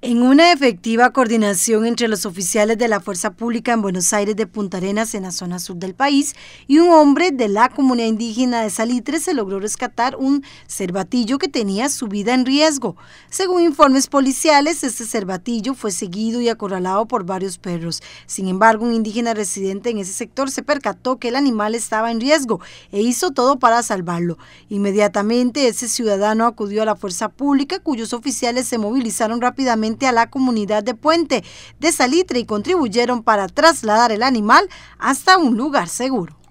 En una efectiva coordinación entre los oficiales de la Fuerza Pública en Buenos Aires de Punta Arenas en la zona sur del país y un hombre de la comunidad indígena de Salitre se logró rescatar un cervatillo que tenía su vida en riesgo. Según informes policiales, este cervatillo fue seguido y acorralado por varios perros. Sin embargo, un indígena residente en ese sector se percató que el animal estaba en riesgo e hizo todo para salvarlo. Inmediatamente, ese ciudadano acudió a la Fuerza Pública cuyos oficiales se movilizaron rápidamente a la comunidad de Puente de Salitre y contribuyeron para trasladar el animal hasta un lugar seguro.